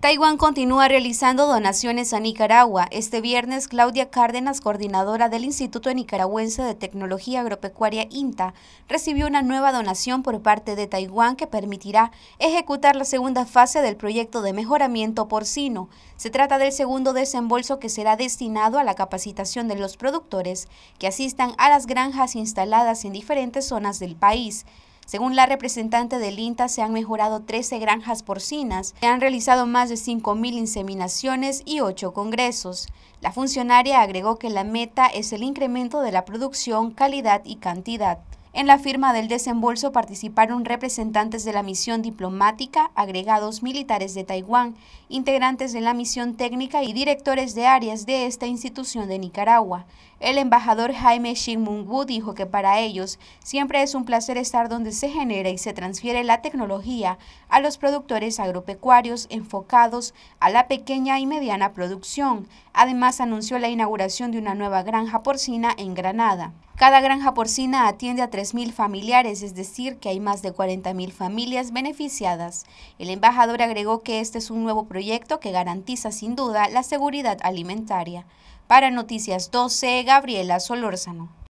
Taiwán continúa realizando donaciones a Nicaragua. Este viernes, Claudia Cárdenas, coordinadora del Instituto Nicaragüense de Tecnología Agropecuaria INTA, recibió una nueva donación por parte de Taiwán que permitirá ejecutar la segunda fase del proyecto de mejoramiento porcino. Se trata del segundo desembolso que será destinado a la capacitación de los productores que asistan a las granjas instaladas en diferentes zonas del país. Según la representante del INTA, se han mejorado 13 granjas porcinas, se han realizado más de 5.000 inseminaciones y 8 congresos. La funcionaria agregó que la meta es el incremento de la producción, calidad y cantidad. En la firma del desembolso participaron representantes de la misión diplomática, agregados militares de Taiwán, integrantes de la misión técnica y directores de áreas de esta institución de Nicaragua. El embajador Jaime shin dijo que para ellos siempre es un placer estar donde se genera y se transfiere la tecnología a los productores agropecuarios enfocados a la pequeña y mediana producción. Además, anunció la inauguración de una nueva granja porcina en Granada. Cada granja porcina atiende a 3.000 familiares, es decir, que hay más de 40.000 familias beneficiadas. El embajador agregó que este es un nuevo proyecto que garantiza sin duda la seguridad alimentaria. Para Noticias 12, Gabriela Solórzano.